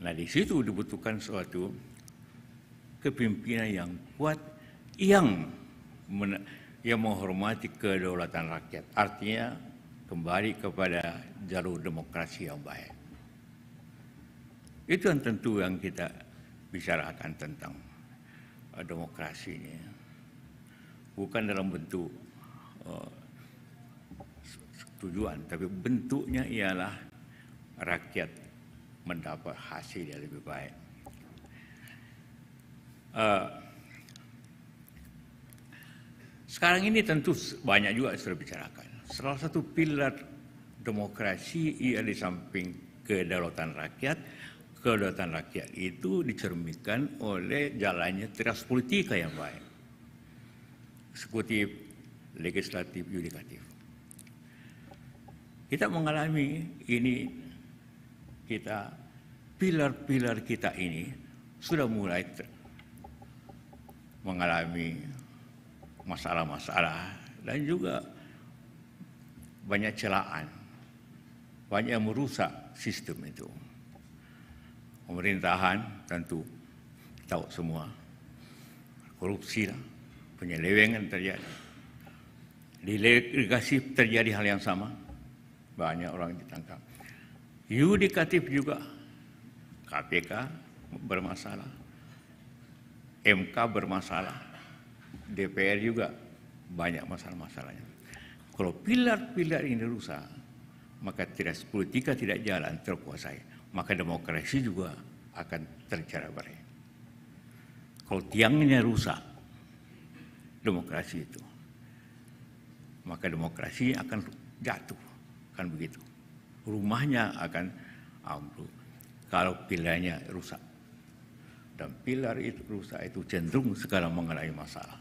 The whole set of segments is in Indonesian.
Nah di situ dibutuhkan suatu kepimpinan yang kuat yang men yang menghormati kedaulatan rakyat. Artinya kembali kepada jalur demokrasi yang baik. Itu yang tentu yang kita bicarakan tentang eh, demokrasi ini. Bukan dalam bentuk uh, tujuan, tapi bentuknya ialah rakyat mendapat hasil yang lebih baik. Uh, sekarang ini tentu banyak juga sudah bicarakan. Salah satu pilar demokrasi ia di samping kedaulatan rakyat, kedaulatan rakyat itu dicerminkan oleh jalannya teras politika yang baik. Eksekutif, legislatif, yudikatif. Kita mengalami ini kita, pilar-pilar kita ini sudah mulai mengalami masalah-masalah dan juga banyak celaan, banyak yang merusak sistem itu. Pemerintahan tentu tahu semua, korupsi lah, penyelewengan terjadi. Di legasi terjadi hal yang sama, banyak orang ditangkap. Yudikatif juga. KPK bermasalah. MK bermasalah. DPR juga banyak masalah-masalahnya. Kalau pilar-pilar ini rusak, maka tidak politika tidak jalan terkuasai. Maka demokrasi juga akan tercerai-berai. Kalau tiangnya rusak, demokrasi itu, maka demokrasi akan jatuh, kan begitu rumahnya akan ambruk kalau pilarnya rusak. Dan pilar itu rusak itu cenderung segala mengenai masalah.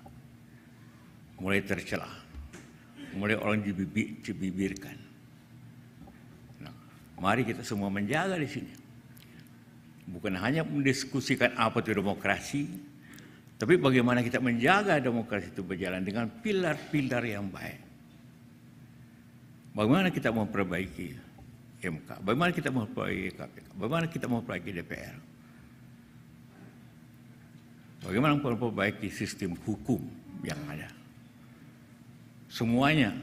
Mulai tercelah, mulai orang dibibir, dibibirkan. Nah, mari kita semua menjaga di sini. Bukan hanya mendiskusikan apa itu demokrasi, tapi bagaimana kita menjaga demokrasi itu berjalan dengan pilar-pilar yang baik. Bagaimana kita memperbaiki? MK? Bagaimana kita memperbaiki KPK? Bagaimana kita memperbaiki DPR? Bagaimana memperbaiki sistem hukum yang ada? Semuanya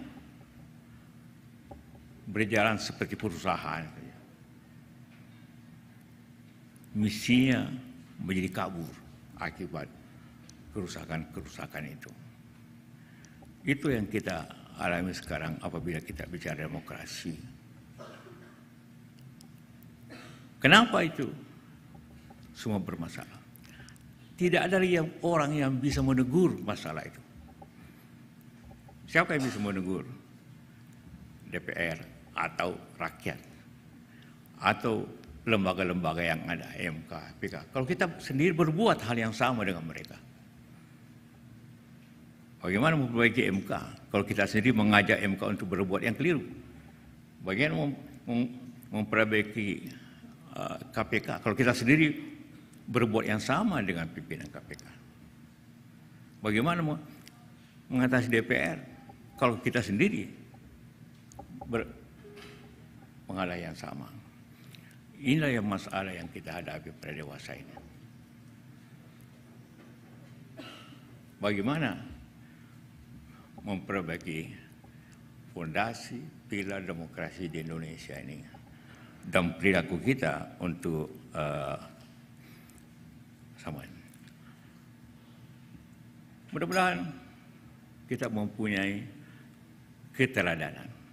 berjalan seperti perusahaan. Misinya menjadi kabur akibat kerusakan-kerusakan itu. Itu yang kita alami sekarang apabila kita bicara demokrasi. Kenapa itu? Semua bermasalah. Tidak ada yang orang yang bisa menegur masalah itu. Siapa yang bisa menegur? DPR atau rakyat atau lembaga-lembaga yang ada MK, PK. Kalau kita sendiri berbuat hal yang sama dengan mereka. Bagaimana memperbaiki MK? Kalau kita sendiri mengajak MK untuk berbuat yang keliru. Bagaimana mem mem memperbaiki KPK eh, kalau kita sendiri berbuat yang sama dengan pimpinan KPK? Bagaimana mengatasi DPR kalau kita sendiri ber mengalah yang sama? Inilah yang masalah yang kita hadapi pada dewasa ini. Bagaimana memperbaiki fondasi pilar demokrasi di Indonesia ini? dan perilaku kita untuk uh, sama. Mudah-mudahan kita mempunyai keteladanan.